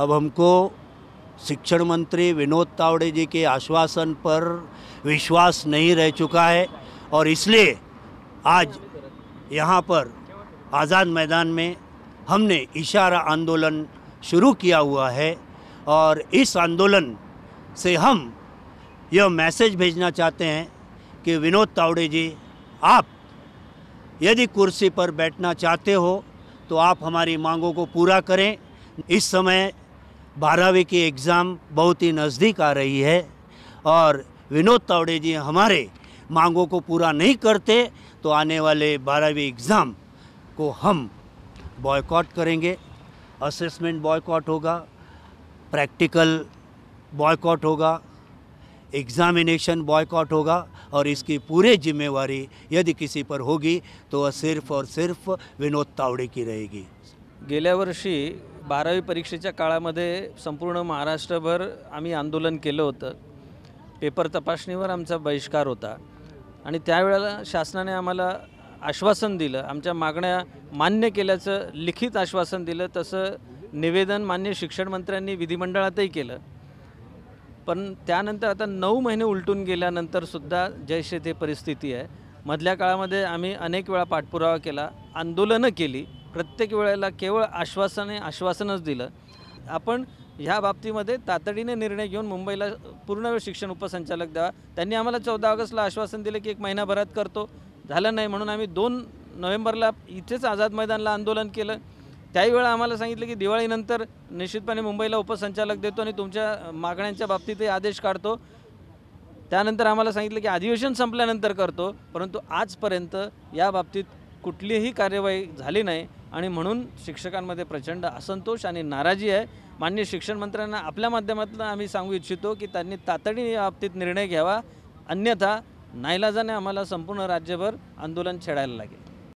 अब हमको शिक्षण मंत्री विनोद तावड़े जी के आश्वासन पर विश्वास नहीं रह चुका है और इसलिए आज यहाँ पर आज़ाद मैदान में हमने इशारा आंदोलन शुरू किया हुआ है और इस आंदोलन से हम यह मैसेज भेजना चाहते हैं कि विनोद तावड़े जी आप यदि कुर्सी पर बैठना चाहते हो तो आप हमारी मांगों को पूरा करें इस समय बारहवीं की एग्ज़ाम बहुत ही नज़दीक आ रही है और विनोद तावड़े जी हमारे मांगों को पूरा नहीं करते तो आने वाले बारहवीं एग्ज़ाम को हम बॉयकॉट करेंगे असेसमेंट बॉयकॉट होगा प्रैक्टिकल बॉयकॉट होगा एग्ज़ामिनेशन बॉयकॉट होगा और इसकी पूरी जिम्मेवारी यदि किसी पर होगी तो वह सिर्फ़ और सिर्फ विनोद तावड़े की रहेगी गेल्या वर्षी बारावी परीक्षेच्या काळामध्ये संपूर्ण महाराष्ट्रभर आम्ही आंदोलन केलं होतं पेपर तपासणीवर आमचा बहिष्कार होता आणि त्यावेळेला शासनाने आम्हाला आश्वासन दिलं आमच्या मागण्या मान्य केल्याचं लिखित आश्वासन दिलं तसं निवेदन मान्य शिक्षण मंत्र्यांनी विधिमंडळातही केलं पण त्यानंतर आता नऊ महिने उलटून गेल्यानंतरसुद्धा जैसे ते परिस्थिती आहे मधल्या काळामध्ये आम्ही अनेक वेळा पाठपुरावा केला आंदोलनं केली प्रत्येक वेळेला केवळ आश्वासने आश्वासनच दिलं आपण ह्या बाबतीमध्ये तातडीने निर्णय घेऊन मुंबईला पूर्ण शिक्षण उपसंचालक द्यावा त्यांनी आम्हाला चौदा ऑगस्टला आश्वासन दिलं की एक महिनाभरात करतो झालं नाही म्हणून आम्ही दोन नोव्हेंबरला इथेच आझाद मैदानला आंदोलन केलं त्याही वेळा आम्हाला सांगितलं की दिवाळीनंतर निश्चितपणे मुंबईला उपसंचालक देतो आणि तुमच्या मागण्यांच्या बाबतीतही आदेश काढतो त्यानंतर आम्हाला सांगितलं की अधिवेशन संपल्यानंतर करतो परंतु आजपर्यंत या बाबतीत कुठलीही कार्यवाही झाली नाही आणि म्हणून शिक्षकांमध्ये प्रचंड असंतोष आणि नाराजी आहे मान्य शिक्षण मंत्र्यांना आपल्या माध्यमातून आम्ही सांगू इच्छितो की त्यांनी तातडीने या बाबतीत निर्णय घ्यावा अन्यथा नाईलाजाने आम्हाला संपूर्ण राज्यभर आंदोलन छेडायला लागेल